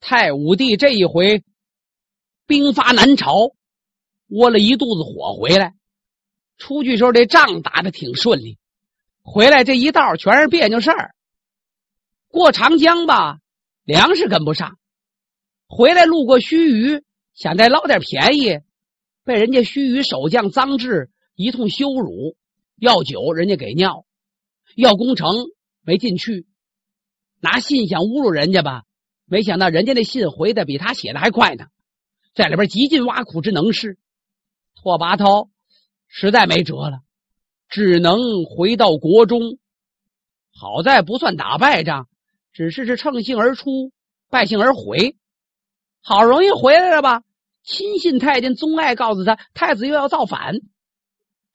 太武帝这一回兵发南朝，窝了一肚子火回来。出去时候这仗打的挺顺利，回来这一道全是别扭事儿。过长江吧，粮食跟不上；回来路过盱眙，想再捞点便宜，被人家盱眙守将臧质一通羞辱。要酒人家给尿，要攻城没进去，拿信想侮辱人家吧。没想到人家那信回的比他写的还快呢，在里边极尽挖苦之能事。拓跋焘实在没辙了，只能回到国中。好在不算打败仗，只是是乘兴而出，败兴而回。好容易回来了吧，亲信太监宗爱告诉他，太子又要造反。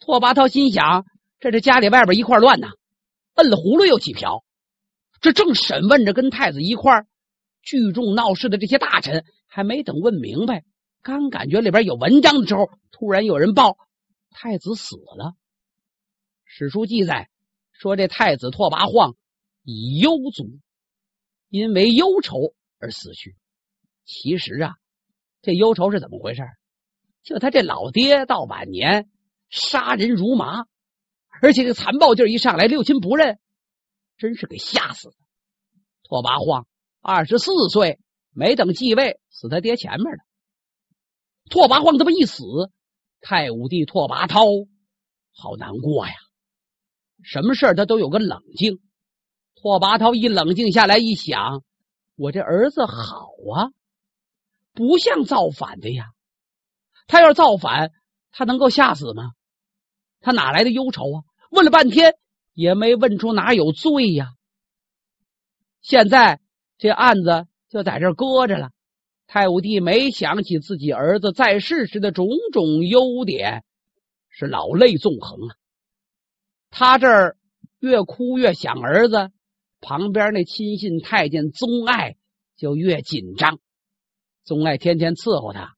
拓跋焘心想，这是家里外边一块乱呐，摁了葫芦又起瓢。这正审问着跟太子一块。聚众闹事的这些大臣还没等问明白，刚感觉里边有文章的时候，突然有人报太子死了。史书记载说，这太子拓跋晃以忧族，因为忧愁而死去。其实啊，这忧愁是怎么回事？就他这老爹到晚年杀人如麻，而且这残暴劲儿一上来，六亲不认，真是给吓死了。拓跋晃。二十四岁，没等继位，死他爹前面了。拓跋晃这么一死，太武帝拓跋焘好难过呀。什么事他都有个冷静。拓跋焘一冷静下来，一想，我这儿子好啊，不像造反的呀。他要是造反，他能够吓死吗？他哪来的忧愁啊？问了半天也没问出哪有罪呀。现在。这案子就在这搁着了。太武帝没想起自己儿子在世时的种种优点，是老泪纵横啊！他这儿越哭越想儿子，旁边那亲信太监宗爱就越紧张。宗爱天天伺候他，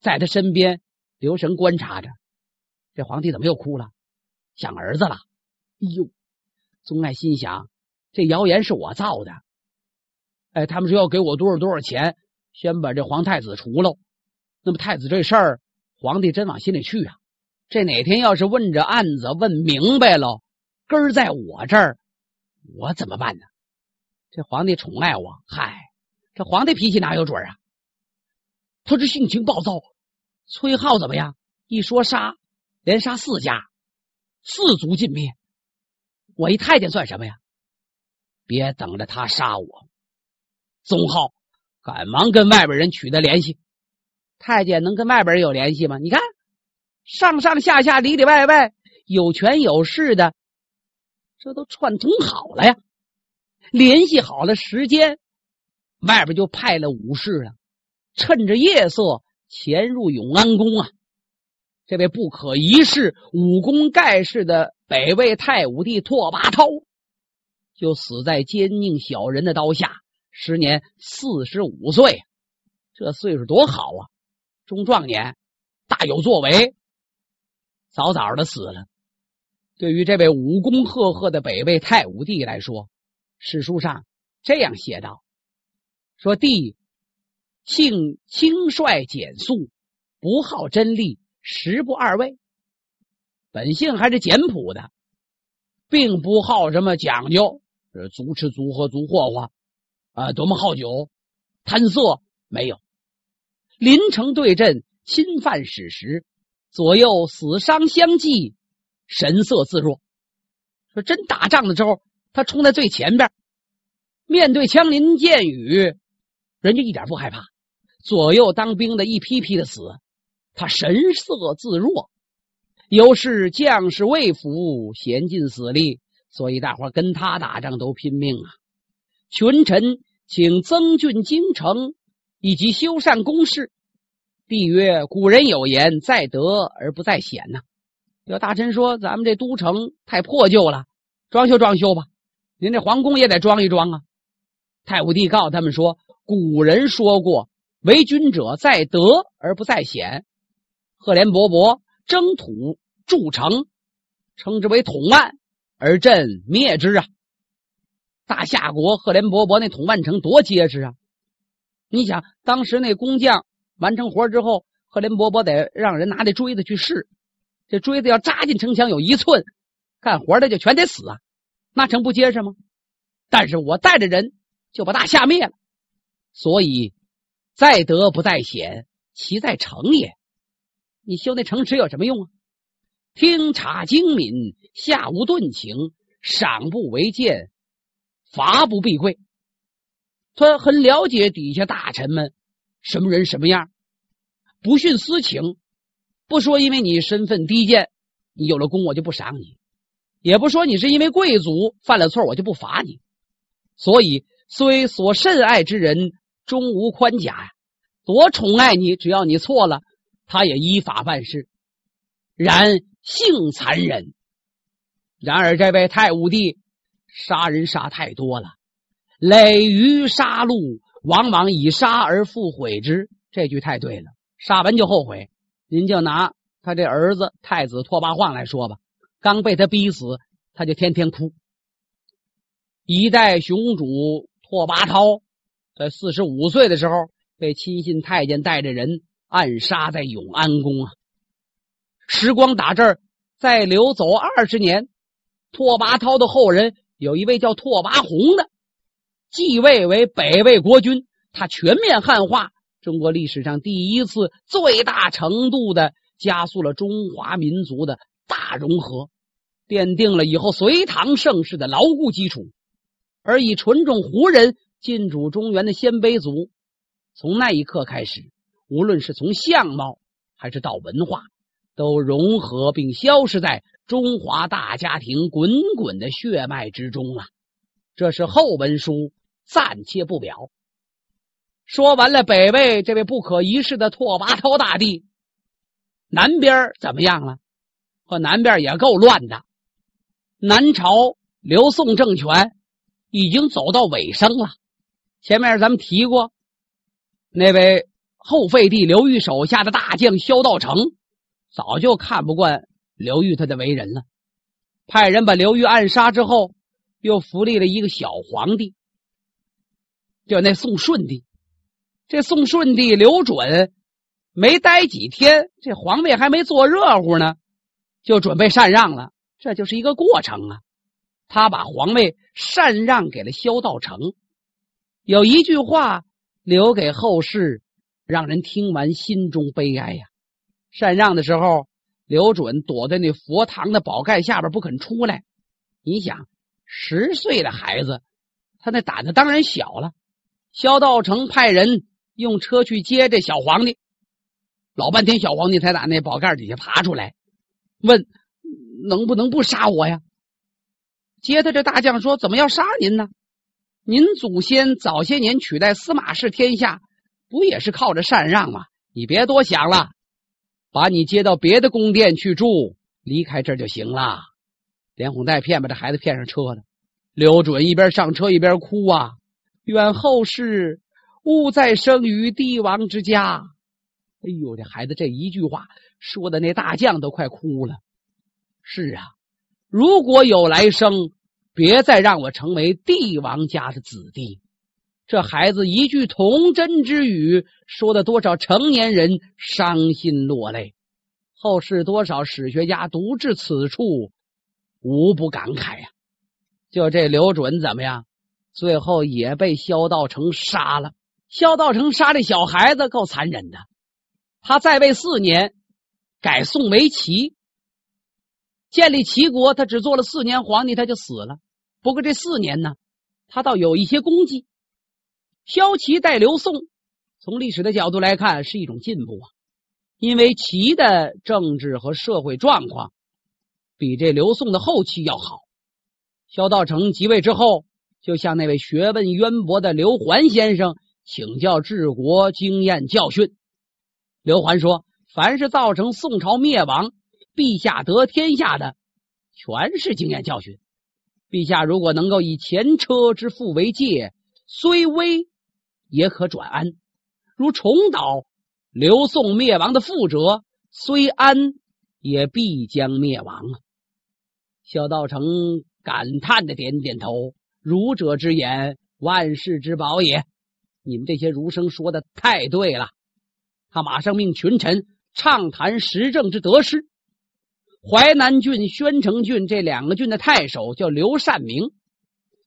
在他身边留神观察着，这皇帝怎么又哭了？想儿子了？哎呦！宗爱心想，这谣言是我造的。哎，他们说要给我多少多少钱，先把这皇太子除喽。那么太子这事儿，皇帝真往心里去啊？这哪天要是问着案子问明白了，根儿在我这儿，我怎么办呢？这皇帝宠爱我，嗨，这皇帝脾气哪有准啊？他这性情暴躁。崔浩怎么样？一说杀，连杀四家，四族尽灭。我一太监算什么呀？别等着他杀我。宗浩赶忙跟外边人取得联系。太监能跟外边人有联系吗？你看，上上下下、里里外外，有权有势的，这都串通好了呀！联系好了时间，外边就派了武士啊，趁着夜色潜入永安宫啊。这位不可一世、武功盖世的北魏太武帝拓跋焘，就死在奸佞小人的刀下。时年四十五岁，这岁数多好啊！中壮年，大有作为。早早的死了。对于这位武功赫赫的北魏太武帝来说，史书上这样写道：“说帝性轻率简素，不好真力，食不二味。本性还是简朴的，并不好什么讲究，是足吃足喝足霍霍。”啊，多么好酒，贪色没有。临城对阵侵犯史实，左右死伤相继，神色自若。说真打仗的时候，他冲在最前边，面对枪林箭雨，人家一点不害怕。左右当兵的一批批的死，他神色自若。尤是将士未服，闲尽死力，所以大伙跟他打仗都拼命啊。群臣。请增浚京城，以及修缮宫室。帝曰：“古人有言，在德而不在险呐。”有大臣说：“咱们这都城太破旧了，装修装修吧。您这皇宫也得装一装啊。”太武帝告诉他们说：“古人说过，为君者在德而不在险。赫连勃勃征土筑城，称之为统万，而朕灭之啊。”大夏国赫连勃勃那统万城多结实啊！你想，当时那工匠完成活之后，赫连勃勃得让人拿那锥子去试，这锥子要扎进城墙有一寸，干活的就全得死啊！那城不结实吗？但是我带着人就把大夏灭了。所以，在德不在险，其在诚也。你修那城池有什么用啊？听察精敏，下无钝情，赏不为见。罚不避讳，他很了解底下大臣们什么人什么样，不徇私情，不说因为你身份低贱，你有了功我就不赏你，也不说你是因为贵族犯了错我就不罚你，所以虽所甚爱之人终无宽假呀，多宠爱你，只要你错了，他也依法办事，然性残忍。然而这位太武帝。杀人杀太多了，累于杀戮，往往以杀而复悔之。这句太对了，杀完就后悔。您就拿他这儿子太子拓跋晃来说吧，刚被他逼死，他就天天哭。一代雄主拓跋焘在四十五岁的时候被亲信太监带着人暗杀在永安宫啊！时光打这儿再流走二十年，拓跋焘的后人。有一位叫拓跋宏的，继位为北魏国君，他全面汉化，中国历史上第一次最大程度的加速了中华民族的大融合，奠定了以后隋唐盛世的牢固基础。而以纯种胡人进驻中原的鲜卑族，从那一刻开始，无论是从相貌还是到文化，都融合并消失在。中华大家庭滚滚的血脉之中啊，这是后文书暂且不表。说完了北魏这位不可一世的拓跋焘大帝，南边怎么样了？和南边也够乱的。南朝刘宋政权已经走到尾声了。前面咱们提过，那位后废帝刘裕手下的大将萧道成，早就看不惯。刘裕他的为人了，派人把刘裕暗杀之后，又扶立了一个小皇帝，叫那宋顺帝。这宋顺帝刘准没待几天，这皇位还没坐热乎呢，就准备禅让了。这就是一个过程啊。他把皇位禅让给了萧道成，有一句话留给后世，让人听完心中悲哀呀。禅让的时候。刘准躲在那佛堂的宝盖下边不肯出来。你想，十岁的孩子，他那胆子当然小了。萧道成派人用车去接这小皇帝，老半天小皇帝才打那宝盖底下爬出来，问能不能不杀我呀？接他这大将说：“怎么要杀您呢？您祖先早些年取代司马氏天下，不也是靠着禅让吗？你别多想了。”把你接到别的宫殿去住，离开这就行了。连哄带骗，把这孩子骗上车了。刘准一边上车一边哭啊！愿后世勿再生于帝王之家。哎呦，这孩子这一句话说的那大将都快哭了。是啊，如果有来生，别再让我成为帝王家的子弟。这孩子一句童真之语，说的多少成年人伤心落泪。后世多少史学家读至此处，无不感慨呀。就这刘准怎么样？最后也被萧道成杀了。萧道成杀这小孩子够残忍的。他在位四年，改宋为齐，建立齐国。他只做了四年皇帝，他就死了。不过这四年呢，他倒有一些功绩。萧齐代刘宋，从历史的角度来看是一种进步啊，因为齐的政治和社会状况比这刘宋的后期要好。萧道成即位之后，就向那位学问渊博的刘桓先生请教治国经验教训。刘桓说：“凡是造成宋朝灭亡、陛下得天下的，全是经验教训。陛下如果能够以前车之覆为戒，虽危也可转安，如重蹈刘宋灭亡的覆辙，虽安也必将灭亡啊！萧道成感叹的点点头，儒者之言，万世之宝也。你们这些儒生说的太对了。他马上命群臣畅谈时政之得失。淮南郡、宣城郡这两个郡的太守叫刘善明，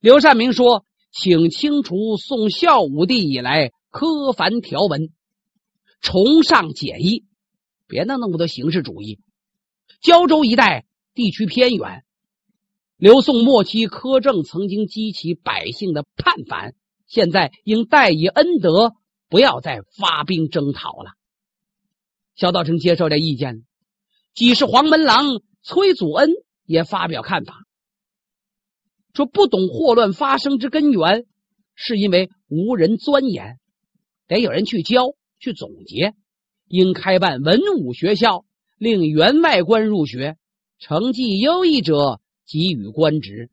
刘善明说。请清除宋孝武帝以来苛繁条文，崇尚简易，别弄那么多形式主义。胶州一带地区偏远，刘宋末期苛政曾经激起百姓的叛反，现在应带以恩德，不要再发兵征讨了。萧道成接受这意见，几十黄门郎崔祖恩也发表看法。说不懂祸乱发生之根源，是因为无人钻研，得有人去教去总结。应开办文武学校，令员外官入学，成绩优异者给予官职，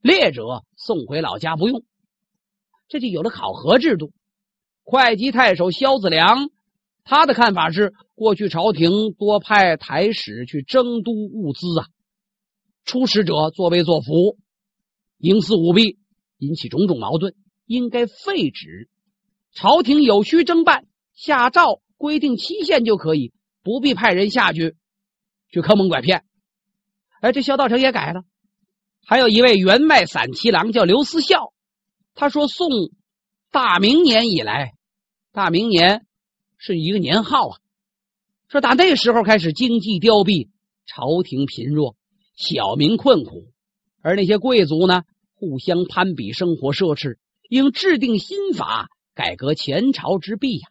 劣者送回老家不用。这就有了考核制度。会稽太守萧子良，他的看法是：过去朝廷多派台使去征督物资啊，出使者作威作福。营私舞弊，引起种种矛盾，应该废止。朝廷有需征办，下诏规定期限就可以，不必派人下去去坑蒙拐骗。哎，这萧道成也改了。还有一位员外散骑郎叫刘思孝，他说：“宋大明年以来，大明年是一个年号啊。说打那时候开始，经济凋敝，朝廷贫弱，小民困苦，而那些贵族呢？”互相攀比，生活奢侈，应制定新法改革前朝之弊呀！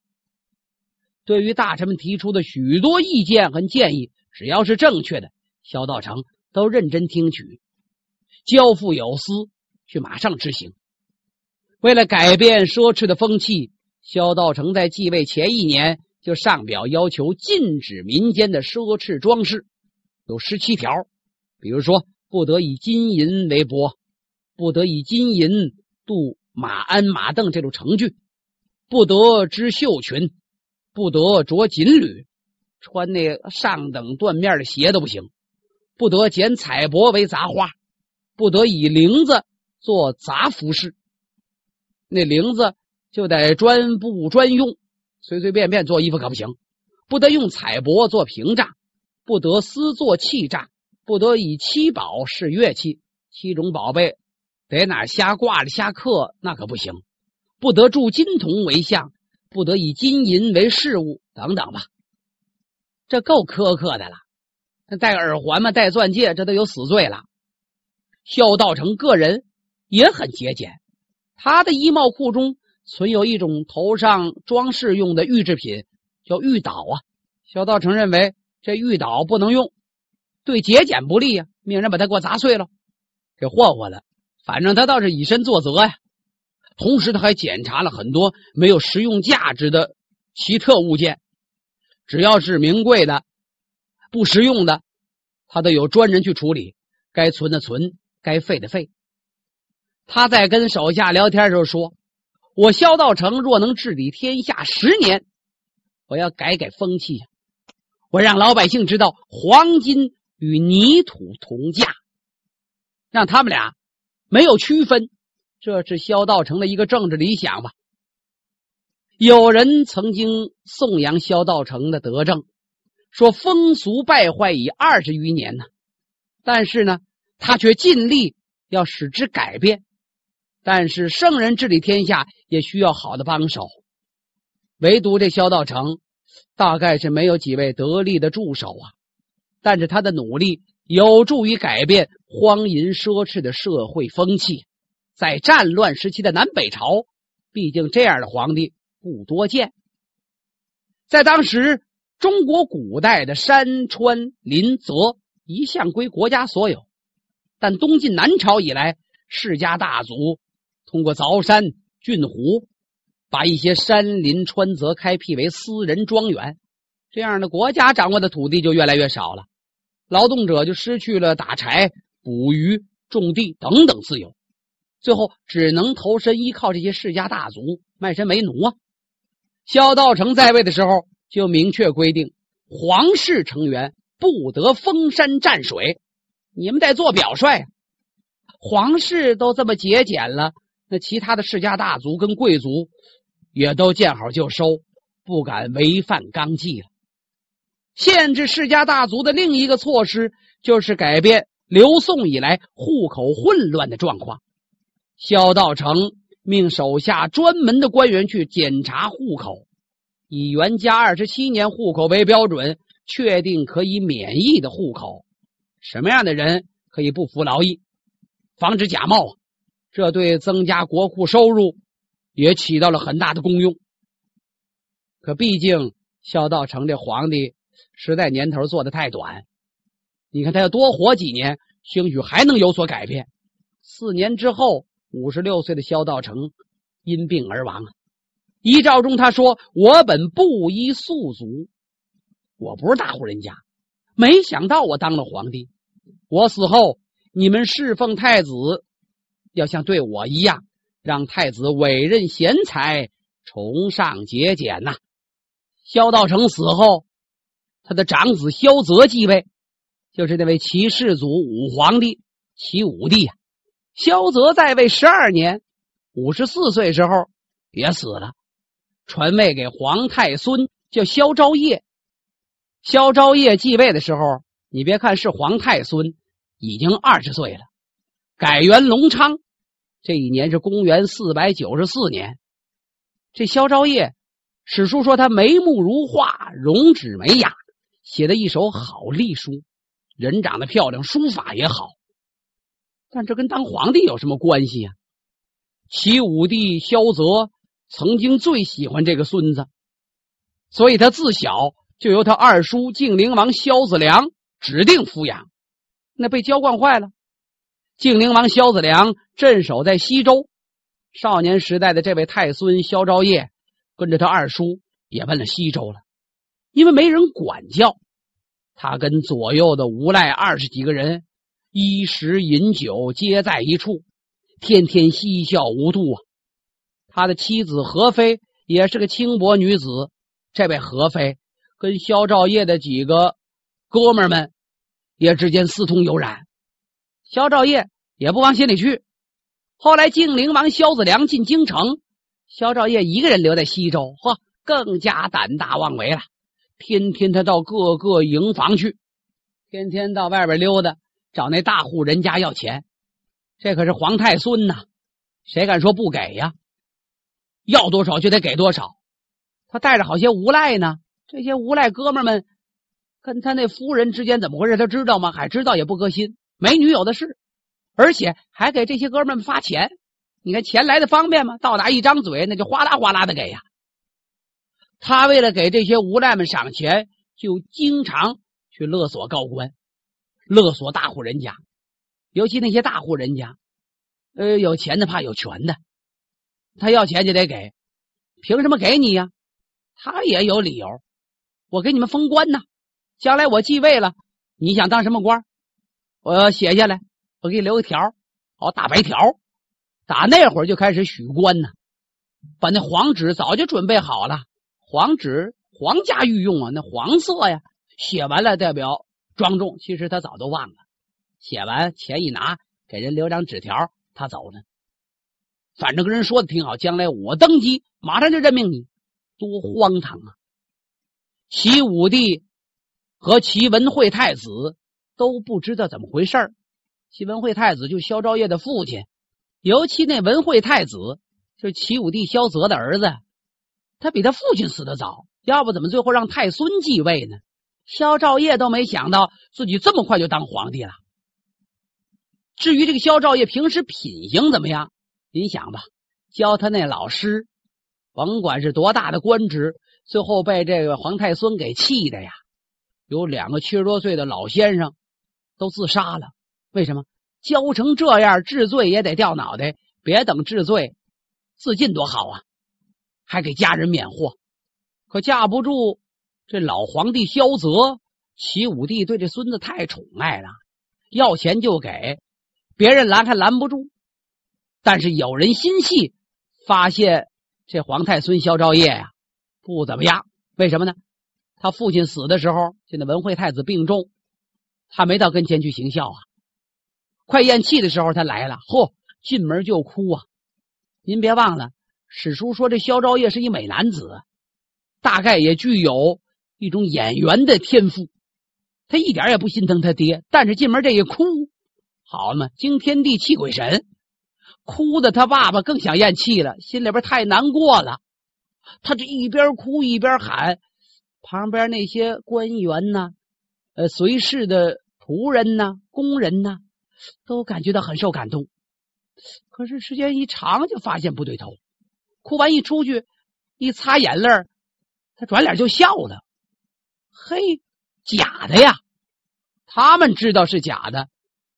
对于大臣们提出的许多意见和建议，只要是正确的，萧道成都认真听取，交付有司去马上执行。为了改变奢侈的风气，萧道成在继位前一年就上表要求禁止民间的奢侈装饰，有十七条，比如说不得以金银为博。不得以金银度马鞍、马凳这种成具，不得织绣裙，不得着锦履，穿那上等缎面的鞋都不行。不得剪彩帛为杂花，不得以绫子做杂服饰。那绫子就得专布专用，随随便便做衣服可不行。不得用彩帛做屏障，不得私做器仗，不得以七宝饰乐器。七种宝贝。在哪瞎挂着瞎刻那可不行，不得铸金铜为像，不得以金银为饰物等等吧，这够苛刻的了。那戴耳环嘛，戴钻戒，这都有死罪了。萧道成个人也很节俭，他的衣帽库中存有一种头上装饰用的玉制品，叫玉岛啊。萧道成认为这玉岛不能用，对节俭不利啊，命人把它给我砸碎了，给霍霍了。反正他倒是以身作则呀，同时他还检查了很多没有实用价值的奇特物件，只要是名贵的、不实用的，他都有专人去处理，该存的存，该废的废。他在跟手下聊天时候说：“我萧道成若能治理天下十年，我要改改风气，我让老百姓知道黄金与泥土同价，让他们俩。”没有区分，这是萧道成的一个政治理想吧。有人曾经颂扬萧道成的德政，说风俗败坏已二十余年呢。但是呢，他却尽力要使之改变。但是圣人治理天下也需要好的帮手，唯独这萧道成大概是没有几位得力的助手啊。但是他的努力。有助于改变荒淫奢侈的社会风气。在战乱时期的南北朝，毕竟这样的皇帝不多见。在当时，中国古代的山川林泽一向归国家所有，但东晋南朝以来，世家大族通过凿山浚湖，把一些山林川泽开辟为私人庄园，这样的国家掌握的土地就越来越少了。劳动者就失去了打柴、捕鱼、种地等等自由，最后只能投身依靠这些世家大族，卖身为奴啊。萧道成在位的时候就明确规定，皇室成员不得封山占水，你们得做表率。皇室都这么节俭了，那其他的世家大族跟贵族也都见好就收，不敢违反纲纪了。限制世家大族的另一个措施，就是改变刘宋以来户口混乱的状况。萧道成命手下专门的官员去检查户口，以元嘉二十七年户口为标准，确定可以免役的户口。什么样的人可以不服劳役？防止假冒啊！这对增加国库收入也起到了很大的功用。可毕竟萧道成这皇帝。实在年头做的太短，你看他要多活几年，兴许还能有所改变。四年之后，五十六岁的萧道成因病而亡。遗诏中他说：“我本布衣素足，我不是大户人家。没想到我当了皇帝。我死后，你们侍奉太子，要像对我一样，让太子委任贤才，崇尚节俭呐。”萧道成死后。他的长子萧泽继位，就是那位齐世祖武皇帝齐武帝。萧泽在位十二年，五十四岁时候也死了，传位给皇太孙，叫萧昭业。萧昭业继位的时候，你别看是皇太孙，已经二十岁了。改元隆昌，这一年是公元四百九十四年。这萧昭业，史书说他眉目如画，容止美雅。写的一手好隶书，人长得漂亮，书法也好，但这跟当皇帝有什么关系啊？齐武帝萧泽曾经最喜欢这个孙子，所以他自小就由他二叔靖灵王萧子良指定抚养，那被娇惯坏了。靖灵王萧子良镇守在西周，少年时代的这位太孙萧昭业跟着他二叔也奔了西周了，因为没人管教。他跟左右的无赖二十几个人，衣食饮酒皆在一处，天天嬉笑无度。啊。他的妻子何飞也是个轻薄女子，这位何飞跟肖兆业的几个哥们儿们也之间私通有染。肖兆业也不往心里去。后来靖灵王萧子良进京城，肖兆业一个人留在西周，呵，更加胆大妄为了。天天他到各个营房去，天天到外边溜达，找那大户人家要钱。这可是皇太孙呐，谁敢说不给呀？要多少就得给多少。他带着好些无赖呢，这些无赖哥们们跟他那夫人之间怎么回事？他知道吗？还知道也不割心，美女有的是，而且还给这些哥们发钱。你看钱来的方便吗？到达一张嘴那就哗啦哗啦的给呀。他为了给这些无赖们赏钱，就经常去勒索高官，勒索大户人家，尤其那些大户人家，呃，有钱的怕有权的，他要钱就得给，凭什么给你呀？他也有理由，我给你们封官呢，将来我继位了，你想当什么官，我写下来，我给你留个条，好打白条。打那会儿就开始许官呢，把那黄纸早就准备好了。黄纸，皇家御用啊，那黄色呀，写完了代表庄重。其实他早都忘了，写完钱一拿，给人留张纸条，他走呢。反正跟人说的挺好，将来我登基，马上就任命你，多荒唐啊！齐武帝和齐文惠太子都不知道怎么回事儿。齐文惠太子就萧昭业的父亲，尤其那文惠太子，就是齐武帝萧泽的儿子。他比他父亲死的早，要不怎么最后让太孙继位呢？萧兆业都没想到自己这么快就当皇帝了。至于这个萧兆业平时品行怎么样，您想吧，教他那老师，甭管是多大的官职，最后被这个皇太孙给气的呀，有两个七十多岁的老先生都自杀了。为什么教成这样，治罪也得掉脑袋，别等治罪，自尽多好啊。还给家人免祸，可架不住这老皇帝萧泽齐武帝对这孙子太宠爱了，要钱就给，别人拦还拦不住。但是有人心细，发现这皇太孙萧昭业呀不怎么样。为什么呢？他父亲死的时候，现在文惠太子病重，他没到跟前去行孝啊。快咽气的时候，他来了，嚯，进门就哭啊！您别忘了。史书说，这萧昭业是一美男子，大概也具有一种演员的天赋。他一点也不心疼他爹，但是进门这一哭，好嘛，惊天地泣鬼神，哭的他爸爸更想咽气了，心里边太难过了。他这一边哭一边喊，旁边那些官员呢，呃，随侍的仆人呢，工人呢，都感觉到很受感动。可是时间一长，就发现不对头。哭完一出去，一擦眼泪他转脸就笑了。嘿，假的呀！他们知道是假的。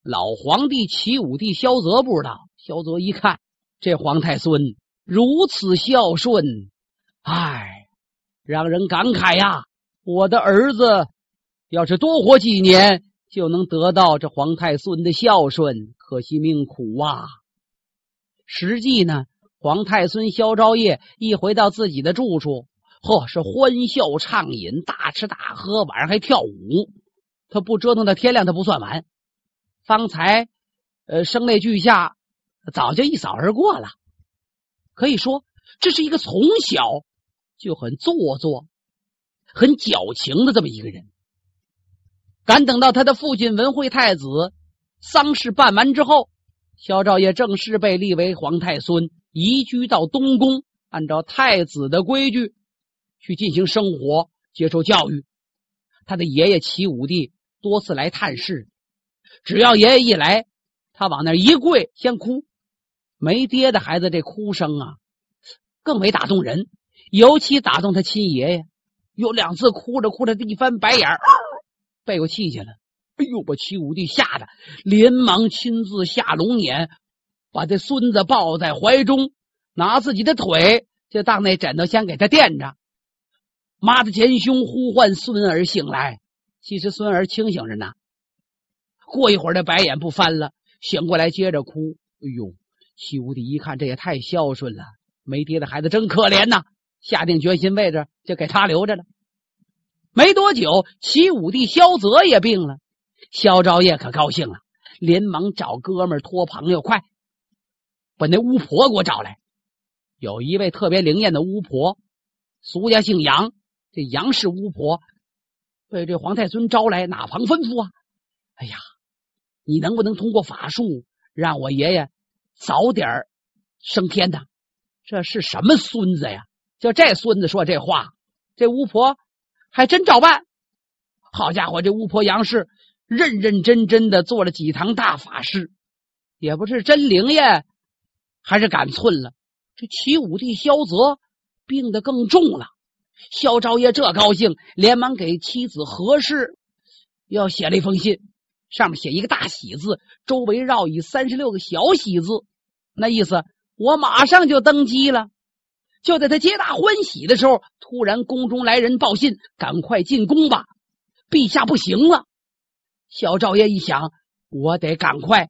老皇帝齐武帝萧泽不知道。萧泽一看这皇太孙如此孝顺，唉，让人感慨呀！我的儿子要是多活几年，就能得到这皇太孙的孝顺。可惜命苦啊！实际呢？皇太孙萧昭业一回到自己的住处，呵，是欢笑畅饮、大吃大喝，晚上还跳舞。他不折腾到天亮，他不算完。方才呃，声泪俱下，早就一扫而过了。可以说，这是一个从小就很做作、很矫情的这么一个人。敢等到他的父亲文惠太子丧事办完之后，萧昭业正式被立为皇太孙。移居到东宫，按照太子的规矩去进行生活、接受教育。他的爷爷齐武帝多次来探视，只要爷爷一来，他往那一跪，先哭。没爹的孩子这哭声啊，更没打动人，尤其打动他亲爷爷。有两次哭着哭着，一翻白眼儿，背过气去了。哎呦，把齐武帝吓得连忙亲自下龙撵。把这孙子抱在怀中，拿自己的腿就当那枕头，先给他垫着，妈的前胸呼唤孙儿醒来。其实孙儿清醒着呢。过一会儿，这白眼不翻了，醒过来接着哭。哎呦，齐武帝一看，这也太孝顺了，没爹的孩子真可怜呐！下定决心，位置就给他留着了。没多久，齐武帝萧泽也病了，萧昭业可高兴了，连忙找哥们托朋友，快！把那巫婆给我找来，有一位特别灵验的巫婆，俗家姓杨，这杨氏巫婆被这皇太孙招来，哪旁吩咐啊？哎呀，你能不能通过法术让我爷爷早点升天呢？这是什么孙子呀？就这孙子说这话，这巫婆还真照办。好家伙，这巫婆杨氏认认真真的做了几堂大法师，也不是真灵验。还是赶寸了，这齐武帝萧泽病得更重了。萧昭业这高兴，连忙给妻子何氏要写了一封信，上面写一个大喜字，周围绕以三十六个小喜字，那意思我马上就登基了。就在他皆大欢喜的时候，突然宫中来人报信：“赶快进宫吧，陛下不行了。”萧昭爷一想，我得赶快，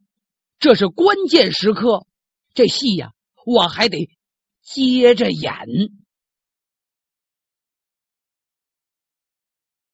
这是关键时刻。这戏呀，我还得接着演。